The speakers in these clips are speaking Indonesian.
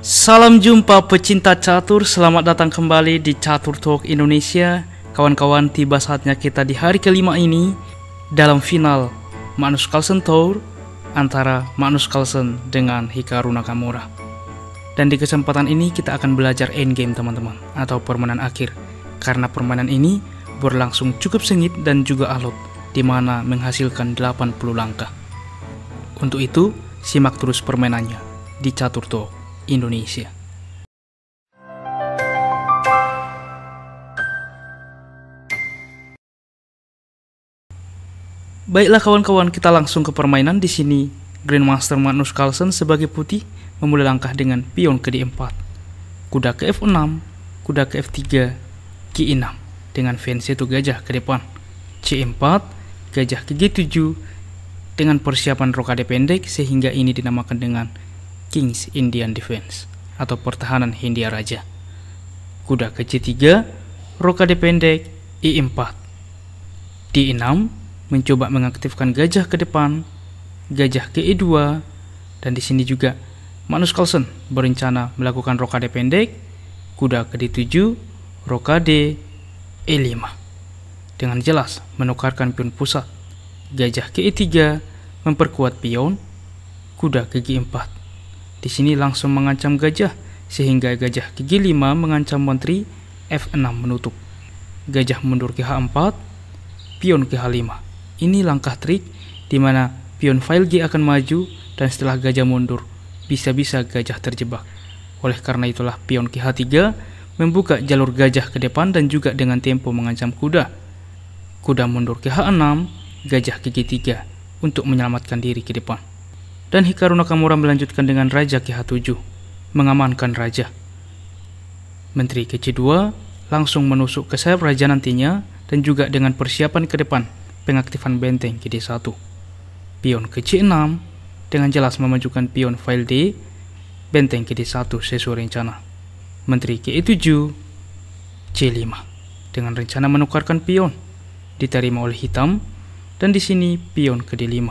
Salam jumpa pecinta catur, selamat datang kembali di Catur Talk Indonesia. Kawan-kawan, tiba saatnya kita di hari kelima ini dalam final Magnus Carlsen Tour antara Magnus Carlsen dengan Hikaru Nakamura. Dan di kesempatan ini kita akan belajar endgame teman-teman atau permainan akhir. Karena permainan ini berlangsung cukup sengit dan juga alot di mana menghasilkan 80 langkah. Untuk itu, simak terus permainannya di Catur Talk. Indonesia. Baiklah kawan-kawan, kita langsung ke permainan di sini. Grandmaster Magnus Carlsen sebagai putih memulai langkah dengan pion ke D4, kuda ke F6, kuda ke F3, g 6 dengan fancy itu gajah ke depan. C4, gajah ke G7 dengan persiapan rokade pendek sehingga ini dinamakan dengan King's Indian Defense atau pertahanan Hindia Raja. Kuda ke C3, rokade pendek I4. D6 mencoba mengaktifkan gajah ke depan, gajah ke E2 dan di sini juga Magnus Carlsen berencana melakukan rokade pendek, kuda ke D7, rokade E5. Dengan jelas menukarkan pion pusat. Gajah ke E3 memperkuat pion, kuda ke G4. Di sini langsung mengancam gajah, sehingga gajah gigi 5 mengancam menteri, F6 menutup. Gajah mundur ke H4, pion ke H5. Ini langkah trik di mana pion file G akan maju dan setelah gajah mundur, bisa-bisa gajah terjebak. Oleh karena itulah pion ke H3 membuka jalur gajah ke depan dan juga dengan tempo mengancam kuda. Kuda mundur ke H6, gajah ke G3 untuk menyelamatkan diri ke depan. Dan Hikaru Nakamura melanjutkan dengan Raja KH7, mengamankan raja. Menteri KC2 langsung menusuk ke sayap raja nantinya dan juga dengan persiapan ke depan pengaktifan benteng KD1. Pion ke C6 dengan jelas memajukan pion file D benteng KD1 sesuai rencana. Menteri KE7 C5 dengan rencana menukarkan pion diterima oleh hitam dan di sini pion ke D5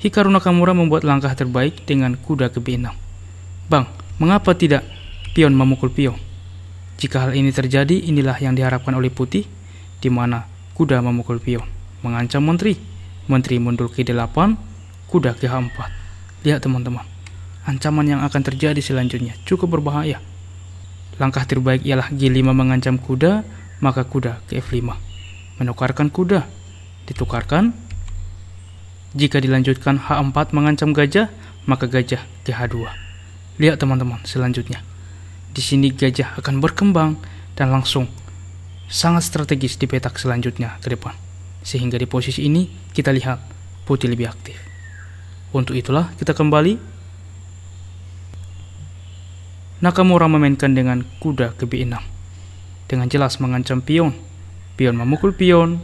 Hikaru Nakamura membuat langkah terbaik dengan kuda ke B6. Bang, mengapa tidak pion memukul pion? Jika hal ini terjadi, inilah yang diharapkan oleh putih, di mana kuda memukul pion, mengancam menteri. Menteri mundur ke D8, kuda ke H4. Lihat teman-teman, ancaman yang akan terjadi selanjutnya cukup berbahaya. Langkah terbaik ialah G5 mengancam kuda, maka kuda ke F5. Menukarkan kuda, ditukarkan, jika dilanjutkan H4 mengancam gajah, maka gajah ke H2. Lihat teman-teman selanjutnya. Di sini gajah akan berkembang dan langsung sangat strategis di petak selanjutnya ke depan. Sehingga di posisi ini kita lihat putih lebih aktif. Untuk itulah kita kembali Nakamura memainkan dengan kuda ke B6 dengan jelas mengancam pion. Pion memukul pion,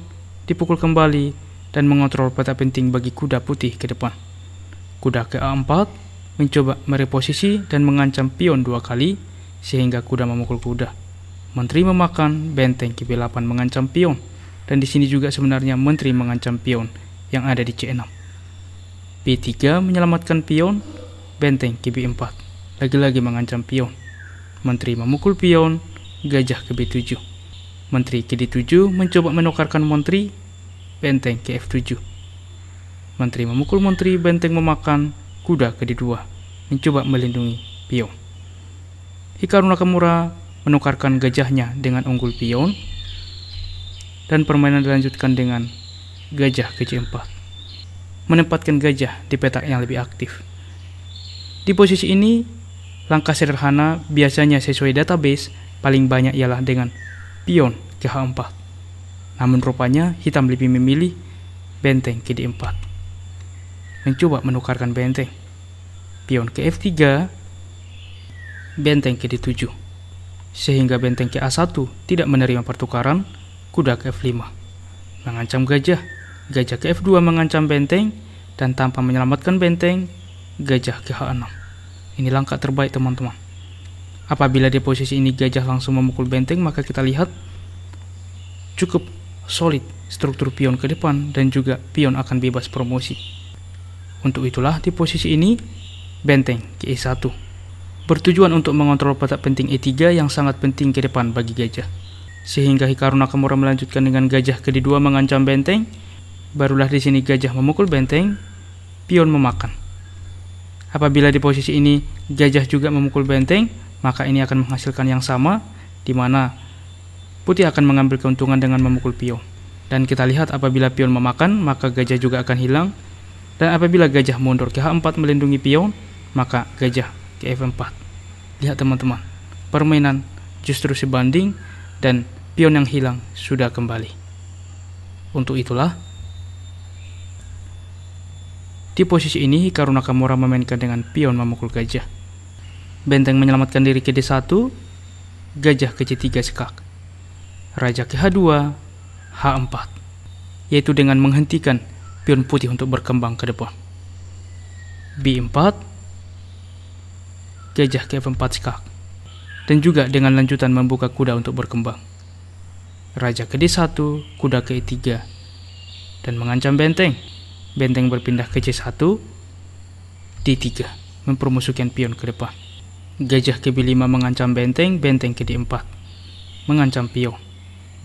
dipukul kembali, dan mengontrol peta penting bagi kuda putih ke depan. Kuda ke A4 mencoba mereposisi dan mengancam pion dua kali sehingga kuda memukul kuda. Menteri memakan benteng ke B8 mengancam pion dan di sini juga sebenarnya menteri mengancam pion yang ada di C6. B3 menyelamatkan pion, benteng ke B4 lagi-lagi mengancam pion. Menteri memukul pion, gajah ke B7. Menteri ke D7 mencoba menukarkan menteri benteng kf 7 Menteri memukul menteri, benteng memakan, kuda ke mencoba melindungi pion. Hikaru Nakamura menukarkan gajahnya dengan unggul pion, dan permainan dilanjutkan dengan gajah ke 4 Menempatkan gajah di petak yang lebih aktif. Di posisi ini, langkah sederhana biasanya sesuai database paling banyak ialah dengan pion ke H4. Namun rupanya hitam lebih memilih benteng ke d4. Mencoba menukarkan benteng. Pion ke f3, benteng ke d7. Sehingga benteng ke a1 tidak menerima pertukaran kuda ke f5. Mengancam gajah. Gajah ke f2 mengancam benteng dan tanpa menyelamatkan benteng, gajah ke h6. Ini langkah terbaik teman-teman. Apabila di posisi ini gajah langsung memukul benteng, maka kita lihat cukup solid struktur pion ke depan dan juga pion akan bebas promosi. Untuk itulah di posisi ini benteng ke E1 bertujuan untuk mengontrol petak penting E3 yang sangat penting ke depan bagi gajah. Sehingga Hikaru Nakamura melanjutkan dengan gajah ke D2 mengancam benteng, barulah di sini gajah memukul benteng, pion memakan. Apabila di posisi ini gajah juga memukul benteng, maka ini akan menghasilkan yang sama, di mana Putih akan mengambil keuntungan dengan memukul pion. Dan kita lihat apabila pion memakan, maka gajah juga akan hilang. Dan apabila gajah mundur ke H4 melindungi pion, maka gajah ke F4. Lihat teman-teman, permainan justru sebanding dan pion yang hilang sudah kembali. Untuk itulah, di posisi ini Hikaru Nakamura memainkan dengan pion memukul gajah. Benteng menyelamatkan diri ke D1, gajah ke C3 sekak. Raja kh H2, H4, yaitu dengan menghentikan pion putih untuk berkembang ke depan. B4, gajah ke F4 skak, dan juga dengan lanjutan membuka kuda untuk berkembang. Raja ke D1, kuda ke E3, dan mengancam benteng. Benteng berpindah ke C1, D3, mempermusukkan pion ke depan. Gajah ke B5 mengancam benteng, benteng ke D4, mengancam pion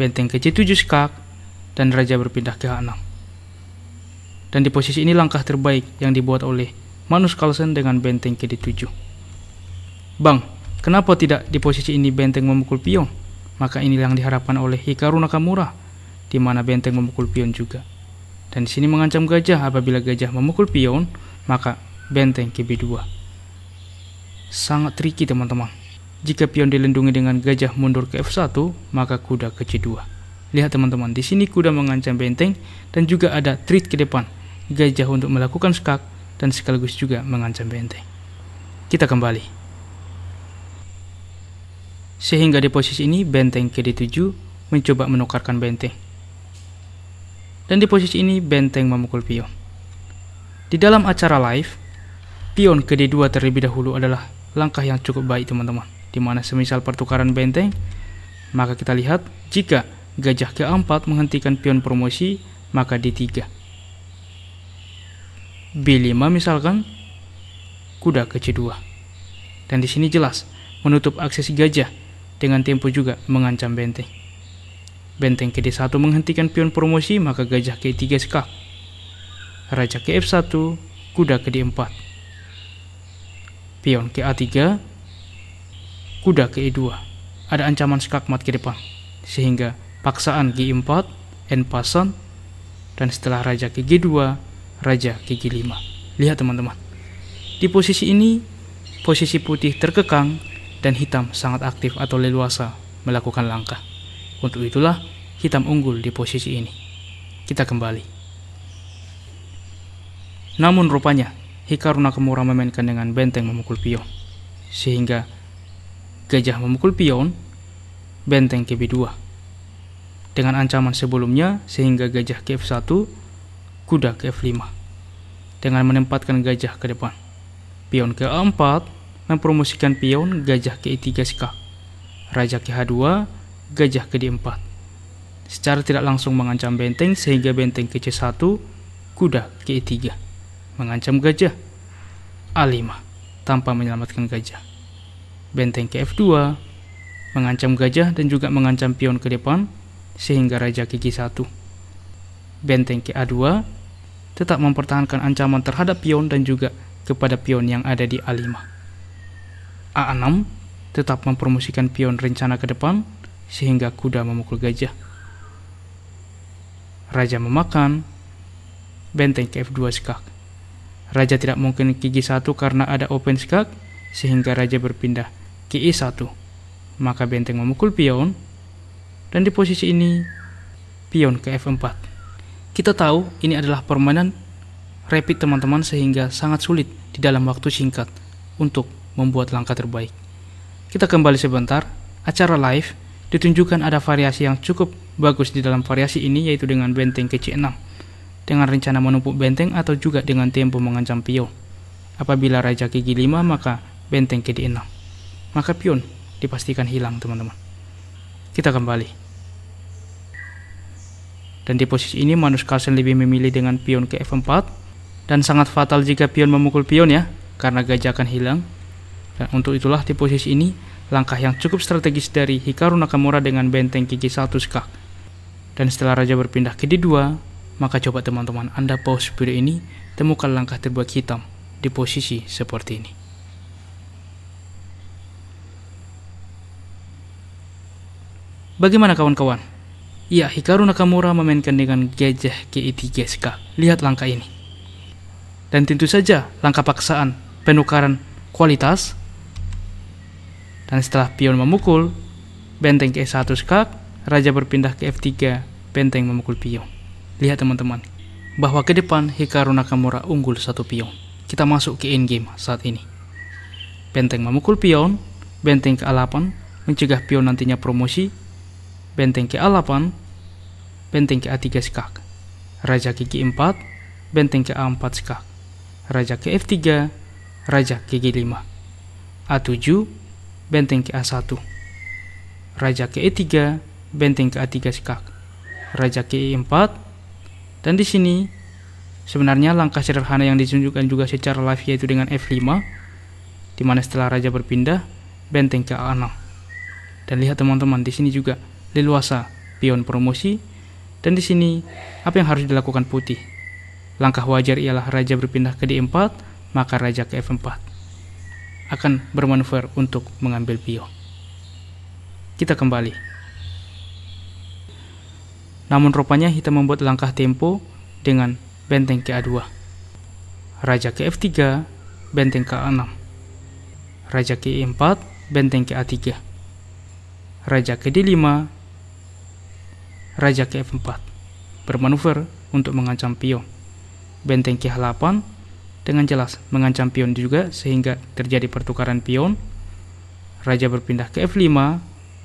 benteng ke C7 skak, dan raja berpindah ke H6. Dan di posisi ini langkah terbaik yang dibuat oleh Manus Carlsen dengan benteng ke D7. Bang, kenapa tidak di posisi ini benteng memukul pion? Maka inilah yang diharapkan oleh Hikaru Nakamura, di mana benteng memukul pion juga. Dan di sini mengancam gajah apabila gajah memukul pion, maka benteng ke B2. Sangat tricky teman-teman. Jika pion dilindungi dengan gajah mundur ke F1, maka kuda ke C2. Lihat teman-teman, di sini kuda mengancam benteng dan juga ada treat ke depan. Gajah untuk melakukan skak dan sekaligus juga mengancam benteng. Kita kembali. Sehingga di posisi ini benteng ke D7 mencoba menukarkan benteng. Dan di posisi ini benteng memukul pion. Di dalam acara live, pion ke D2 terlebih dahulu adalah langkah yang cukup baik teman-teman di mana semisal pertukaran benteng, maka kita lihat jika gajah keempat menghentikan pion promosi, maka D3. B5 misalkan kuda ke C2. Dan di sini jelas menutup akses gajah dengan tempo juga mengancam benteng. Benteng ke D1 menghentikan pion promosi, maka gajah ke 3 skak. Raja ke F1, kuda ke D4. Pion ke A3, kuda ke e2. Ada ancaman skakmat ke depan, sehingga paksaan g4, en pasan, dan setelah raja ke g2, raja ke g5. Lihat teman-teman, di posisi ini, posisi putih terkekang dan hitam sangat aktif atau leluasa melakukan langkah. Untuk itulah, hitam unggul di posisi ini. Kita kembali. Namun rupanya, Hikaru Nakamura memainkan dengan benteng memukul pion, sehingga gajah memukul pion, benteng ke 2 Dengan ancaman sebelumnya, sehingga gajah ke F1, kuda ke F5. Dengan menempatkan gajah ke depan. Pion ke A4, mempromosikan pion gajah ke E3 sikap. Raja ke H2, gajah ke D4. Secara tidak langsung mengancam benteng sehingga benteng ke C1, kuda ke E3. Mengancam gajah. A5, tanpa menyelamatkan gajah benteng ke f2, mengancam gajah dan juga mengancam pion ke depan, sehingga raja ke g1. Benteng ke a2 tetap mempertahankan ancaman terhadap pion dan juga kepada pion yang ada di a5. a6 tetap mempromosikan pion rencana ke depan, sehingga kuda memukul gajah. Raja memakan, benteng ke f2 skak. Raja tidak mungkin ke g1 karena ada open skak, sehingga raja berpindah ke e1. Maka benteng memukul pion, dan di posisi ini pion ke f4. Kita tahu ini adalah permainan rapid teman-teman sehingga sangat sulit di dalam waktu singkat untuk membuat langkah terbaik. Kita kembali sebentar, acara live ditunjukkan ada variasi yang cukup bagus di dalam variasi ini yaitu dengan benteng ke C6 dengan rencana menumpuk benteng atau juga dengan tempo mengancam pion. Apabila raja ke G5 maka benteng ke D6 maka pion dipastikan hilang teman-teman. Kita kembali. Dan di posisi ini manus Carlsen lebih memilih dengan pion ke F4 dan sangat fatal jika pion memukul pion ya karena gajah akan hilang. Dan untuk itulah di posisi ini langkah yang cukup strategis dari Hikaru Nakamura dengan benteng kiki 1 skak. Dan setelah raja berpindah ke D2, maka coba teman-teman Anda pause video ini, temukan langkah terbuat hitam di posisi seperti ini. Bagaimana kawan-kawan? Ya, Hikaru Nakamura memainkan dengan gajah ke 3 sk Lihat langkah ini. Dan tentu saja langkah paksaan, penukaran kualitas. Dan setelah pion memukul, benteng ke E1 skak, raja berpindah ke F3, benteng memukul pion. Lihat teman-teman, bahwa ke depan Hikaru Nakamura unggul satu pion. Kita masuk ke endgame saat ini. Benteng memukul pion, benteng ke A8, mencegah pion nantinya promosi benteng ke-8, a benteng ke-A3 skak, raja ke-G4, benteng ke-A4 skak, raja ke-F3, raja ke-G5, A7, benteng ke-A1, raja ke-E3, benteng ke-A3 skak, raja ke-E4, dan di sini sebenarnya langkah sederhana yang ditunjukkan juga secara live yaitu dengan F5, di mana setelah raja berpindah, benteng ke A6. Dan lihat teman-teman, di sini juga leluasa, pion promosi, dan di sini apa yang harus dilakukan putih. Langkah wajar ialah raja berpindah ke D4, maka raja ke F4. Akan bermanuver untuk mengambil pion. Kita kembali. Namun rupanya hitam membuat langkah tempo dengan benteng ke A2. Raja ke F3, benteng ke A6. Raja ke E4, benteng ke A3. Raja ke D5, Raja ke F4, bermanuver untuk mengancam pion. Benteng ke H8 dengan jelas mengancam pion juga sehingga terjadi pertukaran pion. Raja berpindah ke F5,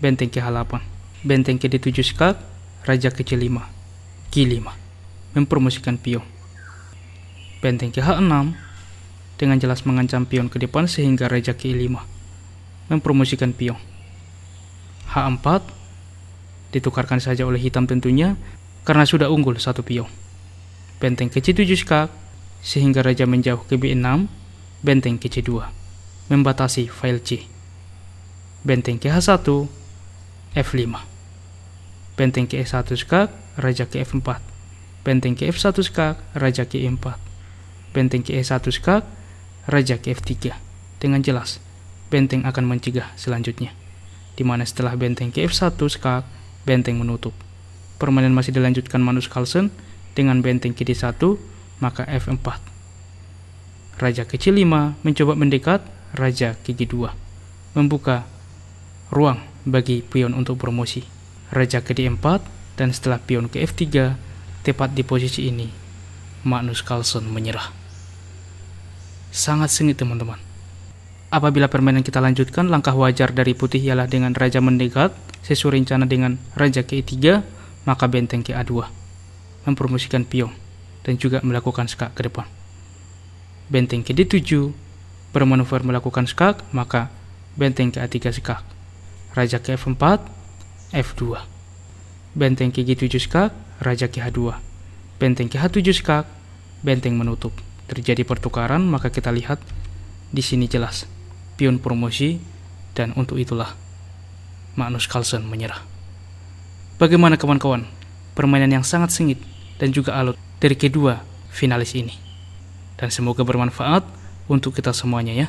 benteng ke H8. Benteng ke D7 skak, raja ke C5. G5 mempromosikan pion. Benteng ke H6 dengan jelas mengancam pion ke depan sehingga raja ke E5 mempromosikan pion. H4 ditukarkan saja oleh hitam tentunya karena sudah unggul satu pion. Benteng ke C7 skak, sehingga raja menjauh ke B6, benteng ke C2, membatasi file C. Benteng ke H1, F5. Benteng ke E1 skak, raja ke F4. Benteng ke F1 skak, raja ke E4. Benteng ke E1 skak, raja ke F3. Dengan jelas, benteng akan mencegah selanjutnya. Dimana setelah benteng ke F1 skak, benteng menutup. Permainan masih dilanjutkan Manus Carlsen dengan benteng kiri 1, maka F4. Raja kecil 5 mencoba mendekat Raja kiri 2, membuka ruang bagi pion untuk promosi. Raja ke D4 dan setelah pion ke F3, tepat di posisi ini, Magnus Carlsen menyerah. Sangat sengit teman-teman. Apabila permainan kita lanjutkan, langkah wajar dari putih ialah dengan raja mendekat, sesuai rencana dengan Raja Ki3, maka benteng Ki2 mempromosikan pion dan juga melakukan skak ke depan. Benteng Ki7 bermanuver melakukan skak, maka benteng Ki3 skak. Raja f 4 F2. Benteng Ki7 skak, Raja h 2 Benteng h 7 skak, benteng menutup. Terjadi pertukaran, maka kita lihat di sini jelas pion promosi dan untuk itulah Magnus Carlsen menyerah. Bagaimana kawan-kawan? Permainan yang sangat sengit dan juga alot dari kedua finalis ini. Dan semoga bermanfaat untuk kita semuanya ya.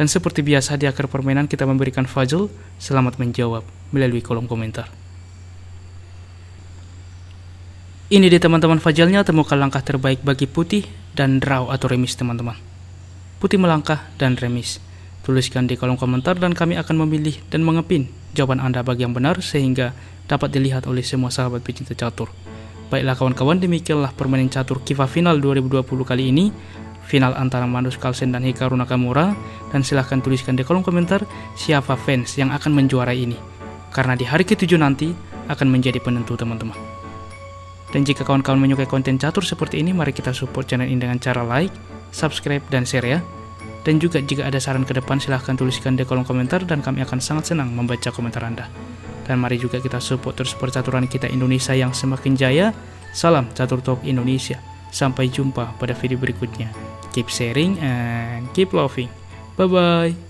Dan seperti biasa di akhir permainan kita memberikan Fajl selamat menjawab melalui kolom komentar. Ini dia teman-teman Fajalnya temukan langkah terbaik bagi putih dan draw atau remis teman-teman. Putih melangkah dan remis. Tuliskan di kolom komentar dan kami akan memilih dan mengepin jawaban Anda bagi yang benar sehingga dapat dilihat oleh semua sahabat pecinta catur. Baiklah kawan-kawan, demikianlah permainan catur Kiva Final 2020 kali ini final antara Manus Kalsen dan Hikaru Nakamura dan silahkan tuliskan di kolom komentar siapa fans yang akan menjuarai ini karena di hari ke-7 nanti akan menjadi penentu teman-teman. Dan jika kawan-kawan menyukai konten catur seperti ini, mari kita support channel ini dengan cara like, subscribe, dan share ya. Dan juga jika ada saran ke depan silahkan tuliskan di kolom komentar dan kami akan sangat senang membaca komentar Anda. Dan mari juga kita support terus percaturan kita Indonesia yang semakin jaya. Salam Catur Talk Indonesia. Sampai jumpa pada video berikutnya. Keep sharing and keep loving. Bye-bye.